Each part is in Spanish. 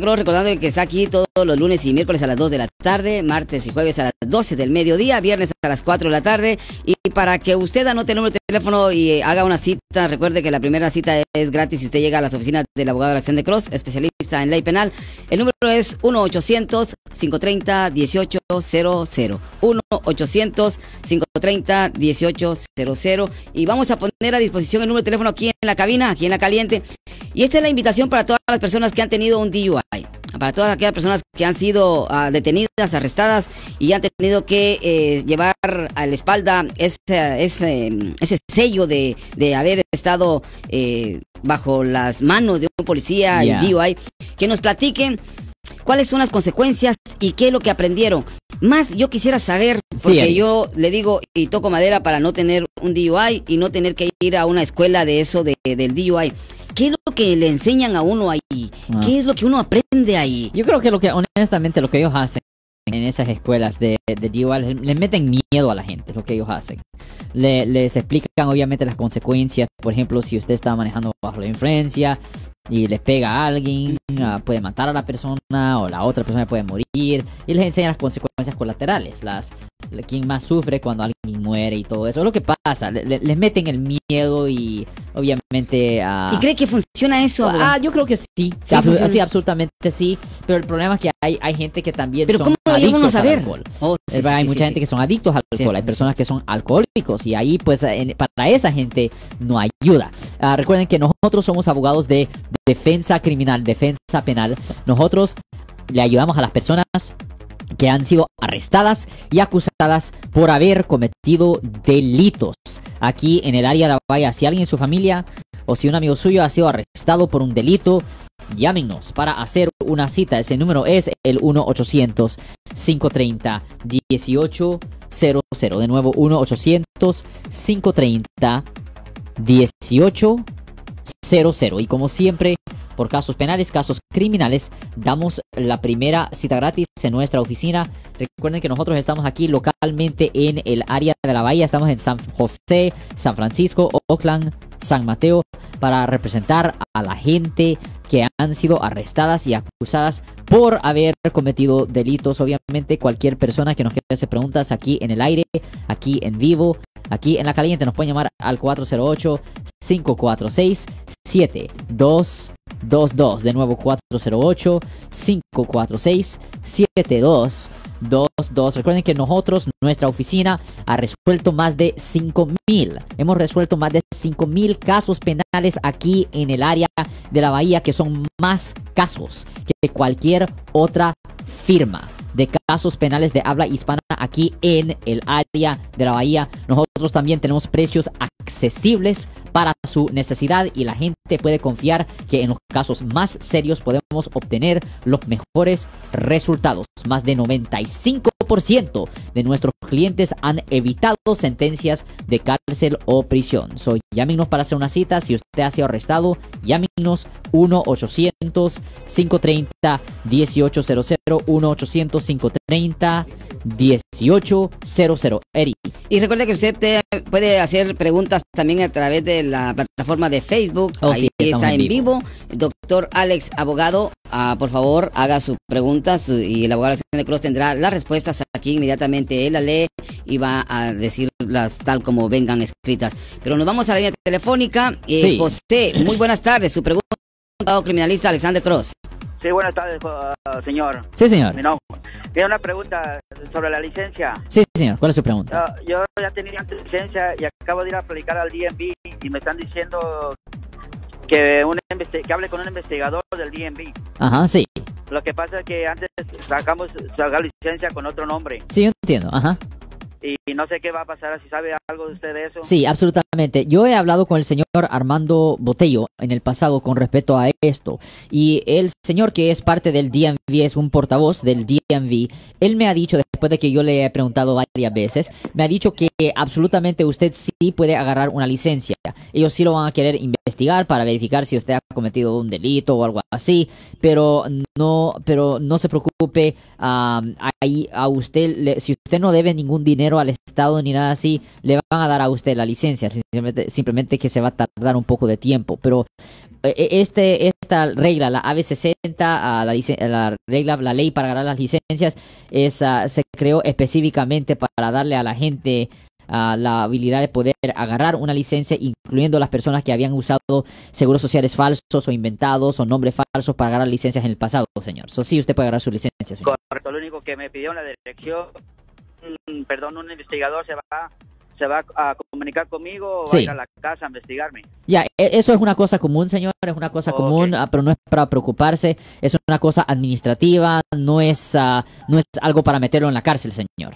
Recordando que está aquí todos los lunes y miércoles a las 2 de la tarde, martes y jueves a las 12 del mediodía, viernes a las 4 de la tarde. Y para que usted anote el número de teléfono y haga una cita, recuerde que la primera cita es gratis si usted llega a las oficinas del abogado Alexander Cross, especialista en ley penal. El número es 1-800-530-1800. 1-800-530-1800. Y vamos a poner a disposición el número de teléfono aquí en la cabina, aquí en la caliente. Y esta es la invitación para todas las personas que han tenido un DUI, para todas aquellas personas que han sido ah, detenidas, arrestadas y han tenido que eh, llevar a la espalda ese, ese, sello de, haber estado eh, bajo las manos de un policía, DUI, que nos platiquen cuáles son las consecuencias y qué es lo que aprendieron. Más yo quisiera saber, porque yo le digo y toco madera para no tener un DUI y no tener que ir a una escuela de eso de, del DUI que le enseñan a uno ahí? ¿Qué ah. es lo que uno aprende ahí? Yo creo que lo que honestamente lo que ellos hacen en esas escuelas de de les meten miedo a la gente, lo que ellos hacen. Le, les explican obviamente las consecuencias, por ejemplo, si usted está manejando bajo la influencia y les pega a alguien, ah, puede matar a la persona o la otra persona puede morir, y les enseñan las consecuencias colaterales, las quien más sufre cuando alguien muere y todo eso, es lo que pasa, les meten el miedo y obviamente... a ¿Y cree que funciona eso? Ah, yo creo que sí, sí, sí, absolutamente sí, pero el problema es que hay, hay gente que también... Pero como ¿cómo lo a saber? hay mucha gente que son adictos al alcohol, hay personas que son alcohólicos y ahí pues para esa gente no ayuda. Ah, recuerden que nosotros somos abogados de defensa criminal, defensa penal. Nosotros le ayudamos a las personas que han sido arrestadas y acusadas por haber cometido delitos aquí en el área de la Bahía. Si alguien en su familia o si un amigo suyo ha sido arrestado por un delito, llámenos para hacer una cita. Ese número es el 1-800-530-1800. De nuevo, 1-800-530-1800. Y como siempre, por casos penales, casos criminales, damos la primera cita gratis en nuestra oficina. Recuerden que nosotros estamos aquí localmente en el área de la bahía. Estamos en San José, San Francisco, Oakland, San Mateo para representar a la gente que han sido arrestadas y acusadas por haber cometido delitos. Obviamente, cualquier persona que nos quiera hacer preguntas aquí en el aire, aquí en vivo, aquí en la caliente, nos pueden llamar al 408-546-7222. De nuevo, 408-546-7222. Recuerden que nosotros, nuestra oficina, ha resuelto más de 5.000. Hemos resuelto más de 5.000 casos penales aquí en el área de la Bahía, que son más casos que cualquier otra firma de casos penales de habla hispana aquí en el área de la Bahía. Nosotros también tenemos precios accesibles para su necesidad y la gente puede confiar que en los casos más serios podemos obtener los mejores resultados. Más de 95 ciento de nuestros clientes han evitado sentencias de cárcel o prisión. Soy llámenos para hacer una cita. Si usted ha sido arrestado, llámenos 1-800-530-1800. 1-800-530-1800. Y recuerde que usted puede hacer preguntas también a través de la plataforma de Facebook. Oh, Ahí está en vivo. vivo. Doctor Alex Abogado Ah, por favor, haga sus preguntas y el abogado Alexander Cross tendrá las respuestas aquí inmediatamente. Él la lee y va a decirlas tal como vengan escritas. Pero nos vamos a la línea telefónica. Eh, José, muy buenas tardes. Su pregunta, criminalista Alexander Cross. Sí, buenas tardes, ah, señor. Sí, señor. Tiene una pregunta sobre la licencia. Sí, señor. ¿Cuál es su pregunta? Ah, yo ya tenía licencia y acabo de ir a aplicar al DMV y me están diciendo que, un que hable con un investigador del DMV. Ajá, sí. Lo que pasa es que antes sacamos la licencia con otro nombre. Sí, entiendo, ajá. Y, no sé qué va a pasar, si sabe algo de usted de eso. Sí, absolutamente. Yo he hablado con el señor Armando Botello en el pasado con respecto a esto. Y el señor que es parte del DMV, es un portavoz del DMV, él me ha dicho, después de que yo le he preguntado varias veces, me ha dicho que absolutamente usted sí sí puede agarrar una licencia. Ellos sí lo van a querer investigar para verificar si usted ha cometido un delito o algo así, pero no, pero no se preocupe, ahí a usted, si usted no debe ningún dinero al Estado ni nada así, le van a dar a usted la licencia, simplemente, que se va a tardar un poco de tiempo, pero eh, eh, este, esta regla, la AB60, la, regla, la ley para agarrar las licencias, esa se creó específicamente para darle a la gente Ah, la habilidad de poder agarrar una licencia, incluyendo las personas que habían usado seguros sociales falsos o inventados o nombres falsos para agarrar licencias en el pasado, señor. ¿Eso sí, usted puede agarrar su licencia, lo único que me pidió la dirección, mm, perdón, un investigador se va se va a comunicar conmigo o a ir a la casa a investigarme. Ya, e, eso es una cosa común, señor, es una cosa común, ah, pero no es para preocuparse, es una cosa administrativa, no es, ah, no es algo para meterlo en la cárcel, señor.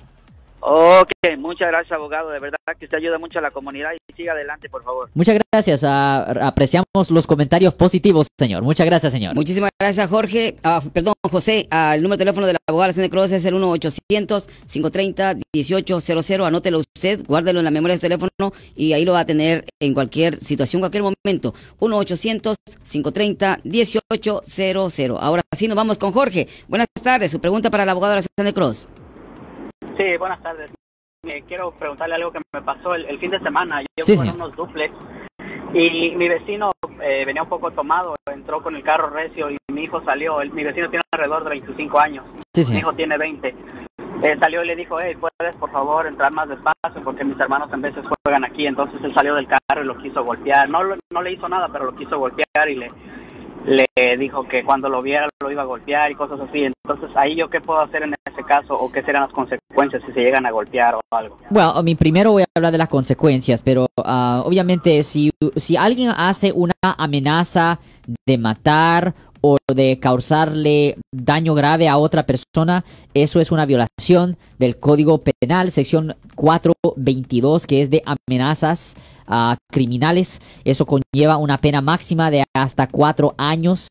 Ok, muchas gracias, abogado. De verdad que usted ayuda mucho a la comunidad y siga adelante, por favor. Muchas gracias. Ah, apreciamos los comentarios positivos, señor. Muchas gracias, señor. Muchísimas gracias, Jorge. Ah, perdón, José. el número de teléfono de la abogada de Cruz es el 1-800-530-1800. Anótelo usted, guárdelo en la memoria de su teléfono y ahí lo va a tener en cualquier situación, cualquier momento. 1-800-530-1800. Ahora sí, nos vamos con Jorge. Buenas tardes. Su pregunta para el abogado de Cruz. Sí, buenas tardes. Eh, quiero preguntarle algo que me pasó el, fin de semana. Yo con unos duplex y mi vecino eh, venía un poco tomado, entró con el carro recio y mi hijo salió. mi vecino tiene alrededor de 25 años, mi hijo tiene 20. salió y le dijo, hey, puedes por favor entrar más despacio porque mis hermanos en veces juegan aquí. Entonces él salió del carro y lo quiso golpear. No, no le hizo nada, pero lo quiso golpear y le le dijo que cuando lo viera lo iba a golpear y cosas así. Entonces, ahí yo qué puedo hacer en ese caso o qué serán las consecuencias si se llegan a golpear o algo. Bueno, mi primero voy a hablar de las consecuencias, pero ah, obviamente si, si alguien hace una amenaza de matar o de causarle daño grave a otra persona, eso es una violación del Código Penal, sección 422, que es de amenazas a ah, criminales. Eso conlleva una pena máxima de hasta cuatro años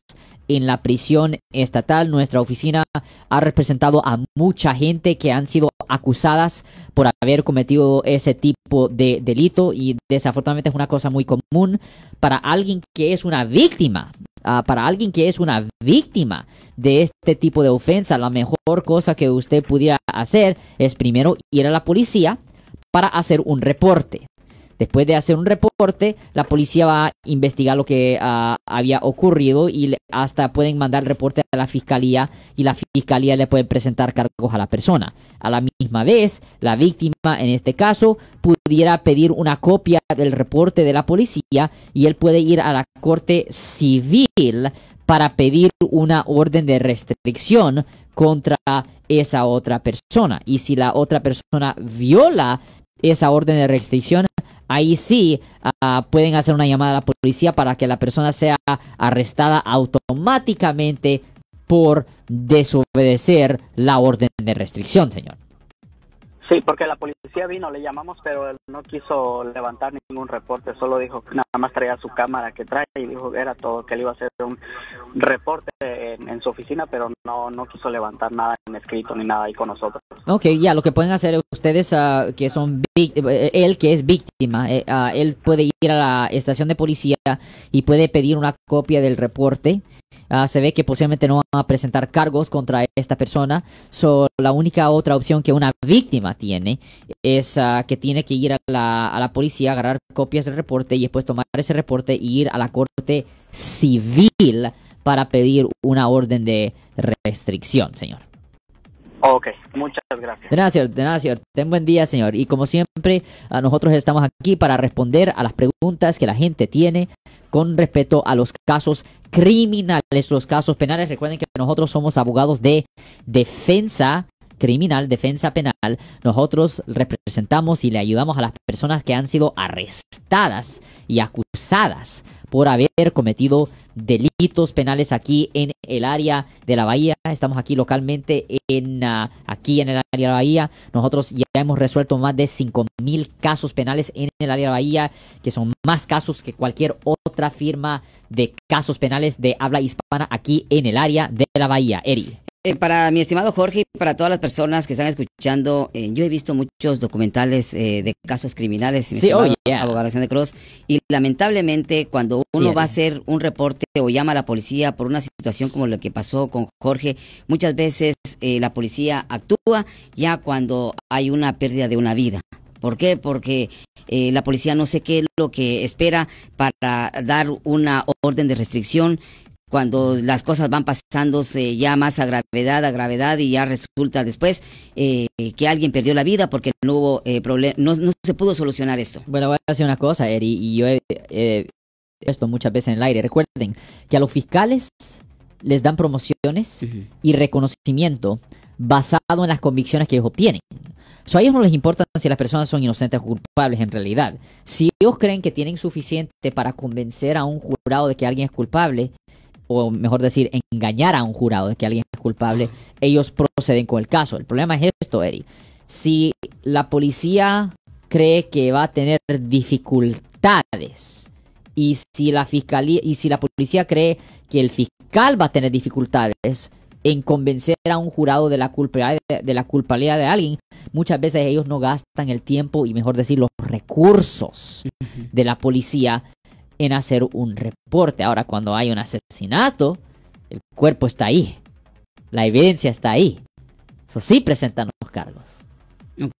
en la prisión estatal. Nuestra oficina ha representado a mucha gente que han sido acusadas por haber cometido ese tipo de delito y desafortunadamente es una cosa muy común para alguien que es una víctima. Ah, para alguien que es una víctima de este tipo de ofensa, la mejor cosa que usted pudiera hacer es primero ir a la policía para hacer un reporte. Después de hacer un reporte, la policía va a investigar lo que ah, había ocurrido y hasta pueden mandar el reporte a la fiscalía y la fiscalía le puede presentar cargos a la persona. A la misma vez, la víctima, en este caso, pudiera pedir una copia del reporte de la policía y él puede ir a la corte civil para pedir una orden de restricción contra esa otra persona. Y si la otra persona viola esa orden de restricción, ahí sí ah, pueden hacer una llamada a la policía para que la persona sea arrestada automáticamente por desobedecer la orden de restricción, señor. Sí, porque la policía vino, le llamamos, pero él no quiso levantar ningún reporte, solo dijo que nada más traía su cámara que trae y dijo que era todo, que él iba a hacer un reporte en, su oficina, pero no, no quiso levantar nada en escrito ni nada ahí con nosotros. Ok, ya, lo que pueden hacer ustedes ah, que son eh, él que es víctima, eh, ah, él puede ir a la estación de policía y puede pedir una copia del reporte. Ah, se ve que posiblemente no va a presentar cargos contra esta persona. So, la única otra opción que una víctima tiene es que tiene que ir a la, a la policía, agarrar copias del reporte y después tomar ese reporte y ir a la corte civil para pedir una orden de restricción, señor. Ok, muchas gracias. Gracias, Ten buen día, señor. Y como siempre, a nosotros estamos aquí para responder a las preguntas que la gente tiene con respecto a los casos criminales, los casos penales. Recuerden que nosotros somos abogados de defensa criminal, defensa penal, nosotros representamos y le ayudamos a las personas que han sido arrestadas y acusadas por haber cometido delitos penales aquí en el área de la bahía. Estamos aquí localmente en ah, aquí en el área de la bahía. Nosotros ya hemos resuelto más de 5000 casos penales en el área de la bahía, que son más casos que cualquier otra firma de casos penales de habla hispana aquí en el área de la bahía. Eri. Eh, para mi estimado Jorge y para todas las personas que están escuchando, eh, yo he visto muchos documentales eh, de casos criminales, oh, de Cruz, y lamentablemente cuando uno va a hacer un reporte o llama a la policía por una situación como la que pasó con Jorge, muchas veces la policía actúa ya cuando hay una pérdida de una vida. ¿Por qué? Porque la policía no sé qué es lo que espera para dar una orden de restricción cuando las cosas van pasándose ya más a gravedad, a gravedad y ya resulta después eh, que alguien perdió la vida porque no hubo eh, problema, no, se pudo solucionar esto. Bueno, voy a decir una cosa, Eri, y yo he, eh, esto muchas veces en el aire. Recuerden que a los fiscales les dan promociones y reconocimiento basado en las convicciones que ellos obtienen. So, a ellos no les importa si las personas son inocentes o culpables en realidad. Si ellos creen que tienen suficiente para convencer a un jurado de que alguien es culpable, o mejor decir, engañar a un jurado de que alguien es culpable, ellos proceden con el caso. El problema es esto, Eri. Si la policía cree que va a tener dificultades y si la fiscalía y si la policía cree que el fiscal va a tener dificultades en convencer a un jurado de la culpabilidad de, de la culpabilidad de alguien, muchas veces ellos no gastan el tiempo y mejor decir los recursos de la policía en hacer un reporte. Ahora, cuando hay un asesinato, el cuerpo está ahí. La evidencia está ahí. Eso sí presentan los cargos.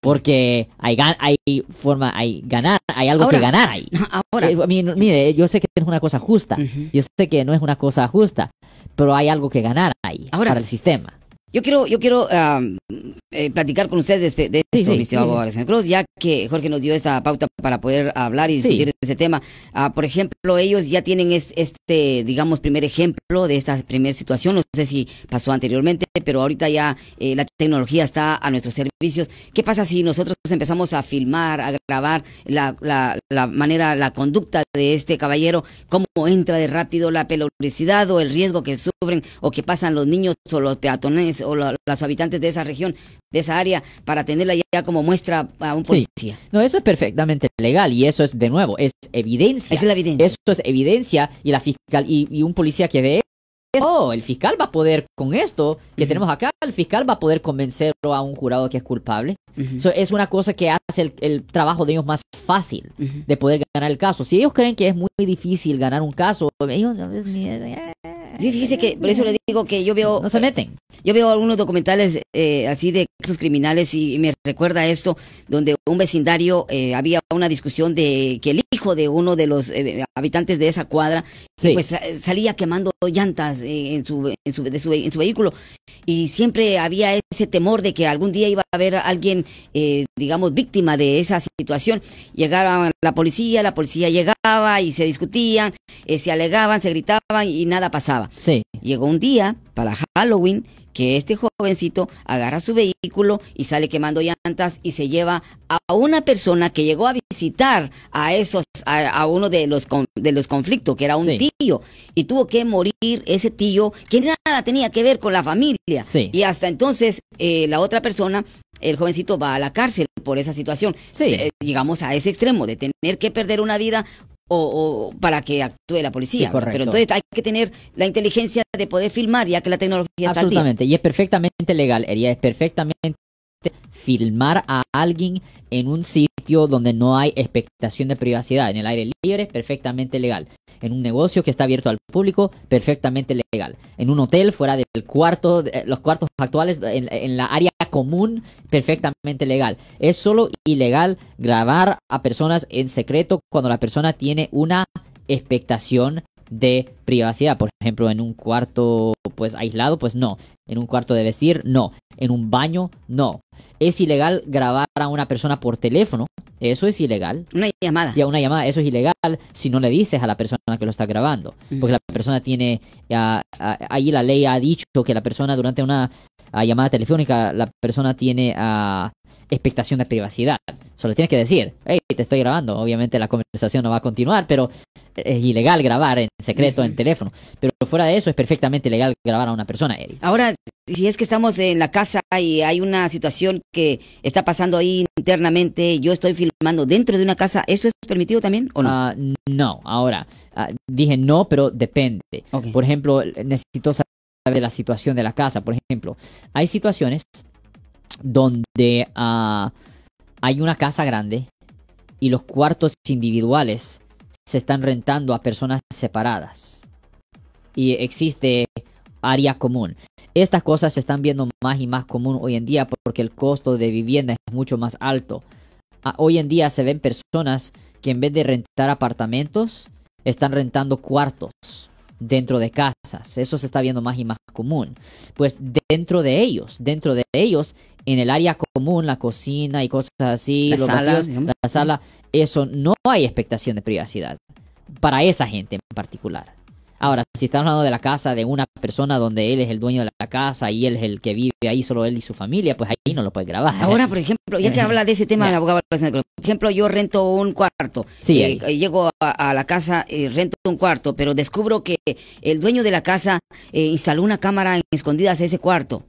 Porque hay, hay forma, hay ganar, hay algo que ganar ahí. Ahora. Eh, mire, yo sé que es una cosa justa. Yo sé que no es una cosa justa. Pero hay algo que ganar ahí para el sistema. Yo quiero, yo quiero eh, platicar con ustedes de, este, esto, mi estimado Cruz, ya que Jorge nos dio esta pauta para poder hablar y discutir de este tema. Ah, por ejemplo, ellos ya tienen este, digamos, primer ejemplo de esta primera situación. No sé si pasó anteriormente, pero ahorita ya eh, la tecnología está a nuestros servicios. ¿Qué pasa si nosotros empezamos a filmar, a grabar la, manera, la conducta de este caballero, cómo entra de rápido la peligrosidad o el riesgo que sufren o que pasan los niños o los peatones o los habitantes de esa región, de esa área, para tenerla ya como muestra a un policía? No, eso es perfectamente legal y eso es, de nuevo, es evidencia. Esa es la evidencia. Eso es evidencia y la fiscal y un policía que ve Oh, el fiscal va a poder, con esto que tenemos acá, el fiscal va a poder convencerlo a un jurado que es culpable. eso es una cosa que hace el, trabajo de ellos más fácil de poder ganar el caso. Si ellos creen que es muy difícil ganar un caso, ellos no, es pues, ni, Sí, fíjese que por eso le digo que yo veo... No se eh, meten. Yo veo algunos documentales eh, así de casos criminales y, me recuerda esto, donde un vecindario eh, había una discusión de que el hijo de uno de los habitantes de esa cuadra pues, salía quemando llantas en su, en, su, en su vehículo y siempre había ese temor de que algún día iba a haber alguien, digamos, víctima de esa situación. Llegaba la policía, la policía llegaba y se discutían, eh, se alegaban, se gritaban y nada pasaba. Llegó un día para Halloween que este jovencito agarra su vehículo y sale quemando llantas y se lleva a una persona que llegó a visitar a esos a, uno de los de los conflictos que era un tío y tuvo que morir ese tío que nada tenía que ver con la familia y hasta entonces eh, la otra persona el jovencito va a la cárcel por esa situación. Eh, llegamos a ese extremo de tener que perder una vida o, para que actúe la policía. Pero entonces hay que tener la inteligencia de poder filmar ya que la tecnología está Absolutamente, y es perfectamente legal, sería es perfectamente filmar a alguien en un sitio donde no hay expectación de privacidad. En el aire libre, perfectamente legal. En un negocio que está abierto al público, perfectamente legal. En un hotel, fuera del cuarto, eh, los cuartos actuales, en, la área común, perfectamente legal. Es solo ilegal grabar a personas en secreto cuando la persona tiene una expectación de privacidad. Por ejemplo, en un cuarto pues aislado, pues no. En un cuarto de vestir, no. En un baño, no. Es ilegal grabar a una persona por teléfono. Eso es ilegal. Una llamada. Ya, una llamada. Eso es ilegal si no le dices a la persona que lo está grabando. Mm. Porque la persona tiene... ahí la ley ha dicho que la persona durante una llamada telefónica, la persona tiene uh, expectación de privacidad. Solo tienes que decir, hey, te estoy grabando. Obviamente la conversación no va a continuar, pero es ilegal grabar en secreto en teléfono. Pero fuera de eso es perfectamente legal grabar a una persona, Ahora, si es que estamos en la casa y hay una situación que está pasando ahí internamente, yo estoy filmando dentro de una casa, ¿eso es permitido también o no? Ah, no, ahora, ah, dije no, pero depende. Por ejemplo, necesito saber la situación de la casa. Por ejemplo, hay situaciones donde... Uh, hay una casa grande y los cuartos individuales se están rentando a personas separadas. Y existe área común. Estas cosas se están viendo más y más común hoy en día porque el costo de vivienda es mucho más alto. Ah, hoy en día se ven personas que en vez de rentar apartamentos, están rentando cuartos dentro de casas. Eso se está viendo más y más común. Pues dentro de ellos, dentro de ellos en el área común, la cocina y cosas así, la, sala, eso no hay expectación de privacidad para esa gente en particular. Ahora, si estamos hablando de la casa de una persona donde él es el dueño de la casa y él es el que vive ahí, solo él y su familia, pues ahí no lo puedes grabar. Ahora, por ejemplo, ya que habla de ese tema, yeah. abogado, por ejemplo, yo rento un cuarto. Eh, eh, llego a, la casa, y eh, rento un cuarto, pero descubro que el dueño de la casa instaló una cámara en escondidas ese cuarto.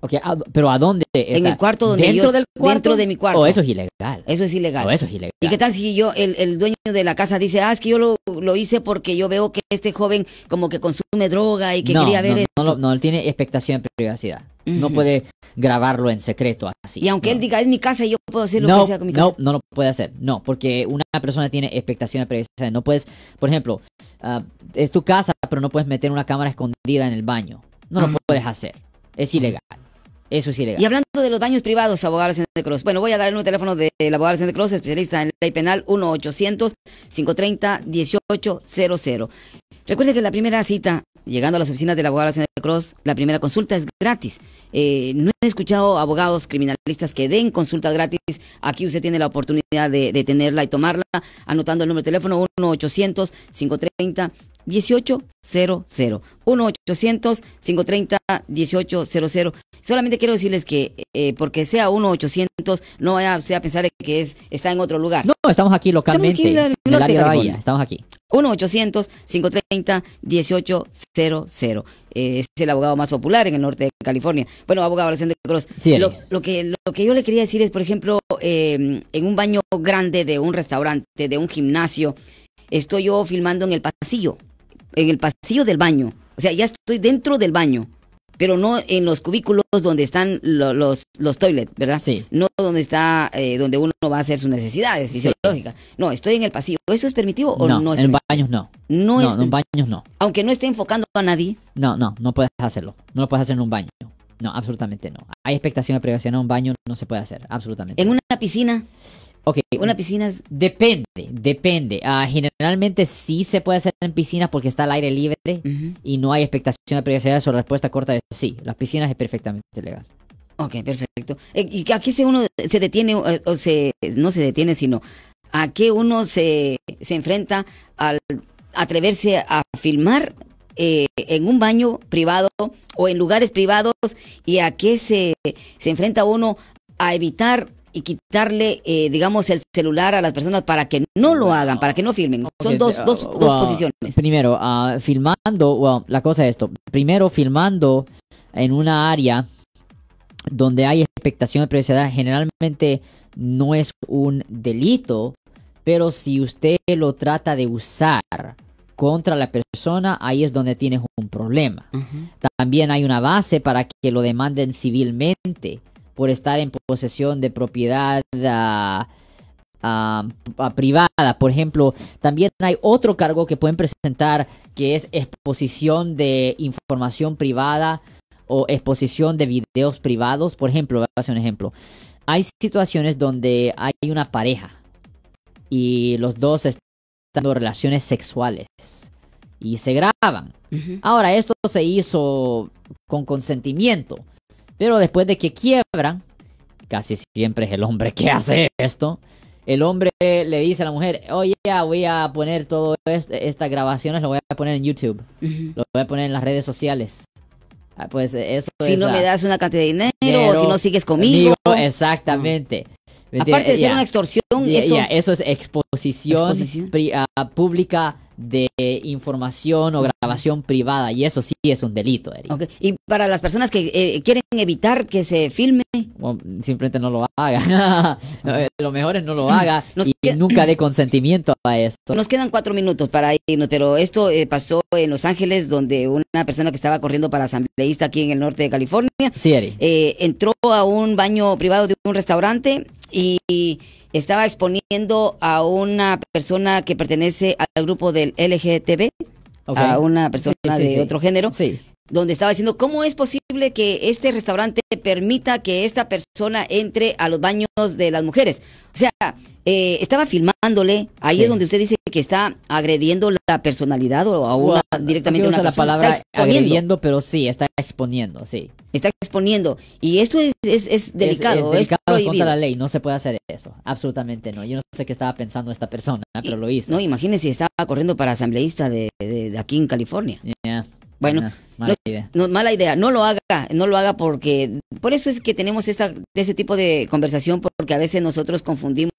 Ok, pero ¿a dónde? En el cuarto donde ¿Dentro del cuarto? Dentro de mi oh, cuarto. eso es ilegal. Eso es ilegal. Oh, eso es ilegal. ¿Y qué tal si yo, el, dueño de la casa dice, ah, es que yo lo, hice porque yo veo que este joven como que consume droga y que quería ver no, No, no, él tiene expectación de privacidad. No puede grabarlo en secreto así. Y aunque él diga, es mi casa y yo puedo hacer lo que sea con mi casa. No, no lo puede hacer. No, porque una persona tiene expectación de privacidad. No puedes, por ejemplo, ah, es tu casa, pero no puedes meter una cámara escondida en el baño. No lo puedes hacer. Es ilegal. Eso es ilegal. Y hablando de los daños privados, abogado de Cruz. Bueno, voy a dar el número de teléfono del de abogado de Cruz, especialista en ley penal, 1-800-530-1800. Recuerde que la primera cita, llegando a las oficinas del abogado de Cruz, la primera consulta es gratis. Eh, no he escuchado abogados criminalistas que den consulta gratis. Aquí usted tiene la oportunidad de, de tenerla y tomarla, anotando el número de teléfono 1-800-530-1800. 1800. 1-800-530-1800. Solamente quiero decirles que eh, porque sea 1-800, no vaya a pensar que es, está en otro lugar. No, estamos aquí localmente. Estamos aquí en, el, área 1 530 1800 es el abogado más popular en el norte de California. Bueno, abogado Alexander Cross. lo, que, lo que yo le quería decir es, por ejemplo, em, en un baño grande de un restaurante, de un gimnasio, estoy yo filmando en el pasillo en el pasillo del baño. O sea, ya estoy dentro del baño, pero no en los cubículos donde están los, los toilets, ¿verdad? Sí. No donde está, eh, donde uno va a hacer sus necesidades fisiológicas. No, estoy en el pasillo. ¿Eso es permitido o no, no en baños no. No, es, en baños no. Aunque no esté enfocando a nadie. No, no, no puedes hacerlo. No lo puedes hacer en un baño. No, absolutamente no. Hay expectación de privacidad en un baño, no se puede hacer, absolutamente. ¿En una piscina? Ok, una piscina Depende, depende. Ah, generalmente sí se puede hacer en piscinas porque está al aire libre y no hay expectación de privacidad. Su respuesta corta es sí, las piscinas es perfectamente legal. Ok, perfecto. Eh, ¿Y a qué se uno se detiene o se, no se detiene, sino a qué uno se, se enfrenta al atreverse a filmar eh, en un baño privado o en lugares privados y a qué se, se enfrenta uno a evitar y quitarle, eh, digamos, el celular a las personas para que no lo hagan, para que no filmen. Son dos, ah, ah, ah, posiciones. Primero, filmando, la cosa es esto. Primero, filmando en una área donde hay expectación de privacidad, generalmente no es un delito, pero si usted lo trata de usar contra la persona, ahí es donde tienes un problema. También hay una base para que lo demanden civilmente por estar en posesión de propiedad ah, ah, ah, privada. Por ejemplo, también hay otro cargo que pueden presentar que es exposición de información privada o exposición de videos privados. Por ejemplo, voy a hacer un ejemplo. Hay situaciones donde hay una pareja y los dos están dando relaciones sexuales y se graban. Ahora, esto se hizo con consentimiento. Pero después de que quiebra, casi siempre es el hombre que hace esto, el hombre le dice a la mujer, oye, oh, voy a poner todas estas grabaciones, lo voy a poner en YouTube, lo voy a poner en las redes sociales. Ah, pues eso si no me das una cantidad de dinero, o si no sigues conmigo. exactamente. Aparte de una extorsión, eso... es exposición, ah, pública de información o grabación privada y eso sí es un delito. Eric. Y para las personas que eh, quieren evitar que se filme, simplemente no lo haga. Eh, lo mejor es no lo haga y nunca dé consentimiento a esto. Nos quedan cuatro minutos para irnos, pero esto eh, pasó en Los Ángeles donde una persona que estaba corriendo para asambleísta aquí en el norte de California eh, entró a un baño privado de un restaurante y estaba exponiendo a una persona que pertenece al grupo del LGTB, a una persona de otro género, donde estaba diciendo, ¿cómo es posible que este restaurante permita que esta persona entre a los baños de las mujeres? O sea, eh, estaba filmándole, ahí es donde usted dice que está agrediendo la personalidad o a una, directamente a una persona. la palabra agrediendo, pero sí, está exponiendo, sí. Está exponiendo. Y esto es, es, es delicado. Es, contra la ley, no se puede hacer eso. Absolutamente no. Yo no sé qué estaba pensando esta persona, pero lo hizo. No, imagínese, estaba corriendo para asambleísta de, aquí en California. Bueno, Mala, idea. No, mala idea. No lo haga, no lo haga porque por eso es que tenemos esta, ese tipo de conversación porque a veces nosotros confundimos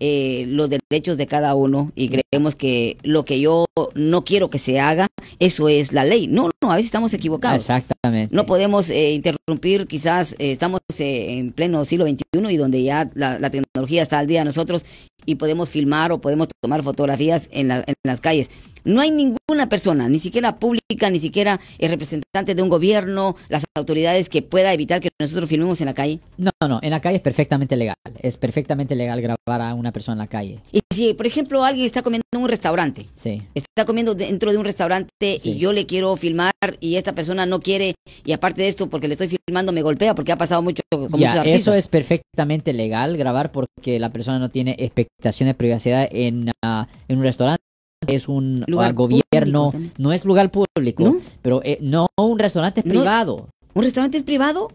eh, los derechos de cada uno y creemos que lo que yo no quiero que se haga, eso es la ley. No, no, a veces estamos equivocados. Exactamente. No podemos eh, interrumpir, quizás eh, estamos eh, en pleno siglo XXI y donde ya la, tecnología está al día nosotros y podemos filmar o podemos tomar fotografías en, en, las calles. No hay ninguna persona, ni siquiera pública, ni siquiera representantes de un gobierno, las autoridades que pueda evitar que nosotros filmemos en la calle? No, no, en la calle es perfectamente legal. Es perfectamente legal grabar a una persona en la calle. Y si, por ejemplo, alguien está comiendo en un restaurante, sí. está comiendo dentro de un restaurante y yo le quiero filmar y esta persona no quiere, y aparte de esto, porque le estoy filmando, me golpea porque ha pasado mucho con muchos artistas. Eso es perfectamente legal grabar porque la persona no tiene expectación de privacidad en, ah, en un restaurante es un ah, lugar gobierno, no es lugar público, pero eh, no un restaurante es privado. ¿Un restaurante es privado?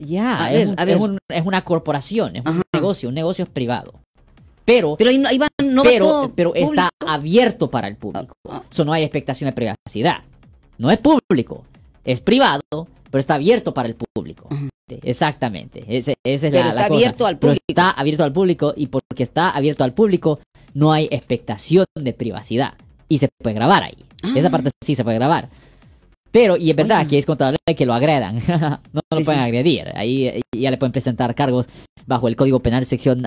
ya, es, una corporación, es un negocio, un negocio es privado. Pero, pero, está abierto para el público. Ah, ah. Eso no hay expectación de privacidad. No es público, es privado, pero está abierto para el público. Exactamente, es pero la, está abierto al público. Pero está abierto al público y porque está abierto al público no hay expectación de privacidad. Y se puede grabar ahí. Ah. Esa parte sí se puede grabar. Pero, y es verdad, aquí es contra la ley que lo agredan. no, lo pueden agredir. Ahí ya le pueden presentar cargos bajo el Código Penal sección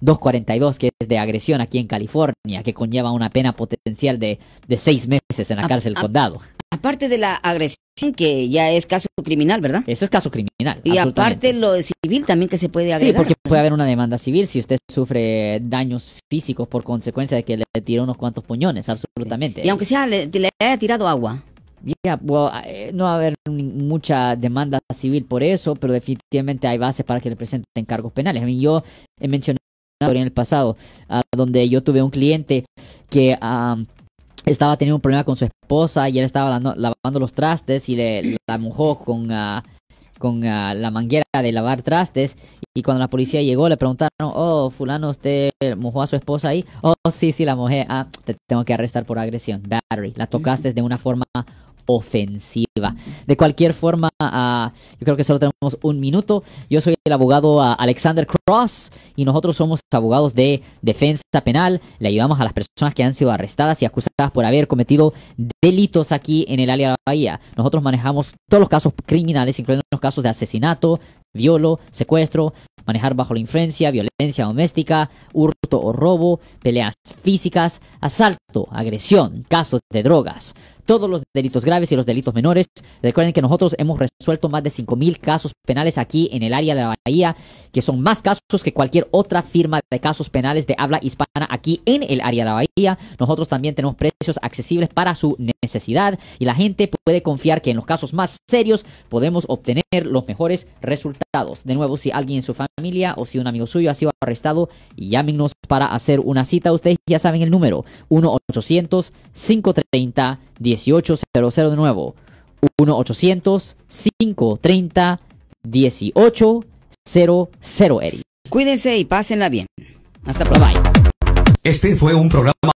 242, que es de agresión aquí en California, que conlleva una pena potencial de, seis meses en la cárcel del condado. Aparte de la agresión que ya es caso criminal, ¿verdad? Eso es caso criminal. Y aparte lo civil también que se puede agregar. Sí, porque puede haber una demanda civil si usted sufre daños físicos por consecuencia de que le tiró unos cuantos puñones, absolutamente. Y aunque sea le, haya tirado agua. Ya, eh, no va a haber mucha demanda civil por eso, pero definitivamente hay bases para que le presenten cargos penales. A mí yo he mencionado en el pasado, ah, donde yo tuve un cliente que ah, estaba teniendo un problema con su esposa y él estaba lavando, los trastes y le la mojó con, ah, con ah, la manguera de lavar trastes y cuando la policía llegó le preguntaron, oh, fulano, ¿usted mojó a su esposa ahí? Oh, sí, sí, la mojé. Ah, te tengo que arrestar por agresión, battery. La tocaste de una forma ofensiva. De cualquier forma, ah, yo creo que solo tenemos un minuto. Yo soy el abogado ah, Alexander Cross y nosotros somos abogados de defensa penal. Le ayudamos a las personas que han sido arrestadas y acusadas por haber cometido delitos aquí en el área de la Bahía. Nosotros manejamos todos los casos criminales, incluyendo los casos de asesinato, violo, secuestro, manejar bajo la influencia, violencia doméstica, hurto o robo, peleas físicas, asalto, agresión, casos de drogas todos los delitos graves y los delitos menores. Recuerden que nosotros hemos resuelto más de 5.000 casos penales aquí en el área de la Bahía, que son más casos que cualquier otra firma de casos penales de habla hispana aquí en el área de la Bahía. Nosotros también tenemos precios accesibles para su necesidad y la gente puede confiar que en los casos más serios podemos obtener los mejores resultados. De nuevo, si alguien en su familia o si un amigo suyo ha sido arrestado, llámenos para hacer una cita. Ustedes ya saben el número 1-800-530-10. 1800 de nuevo. 1-800-530-1800, Eric. Cuídense y pásenla bien. Hasta pronto. Este fue un programa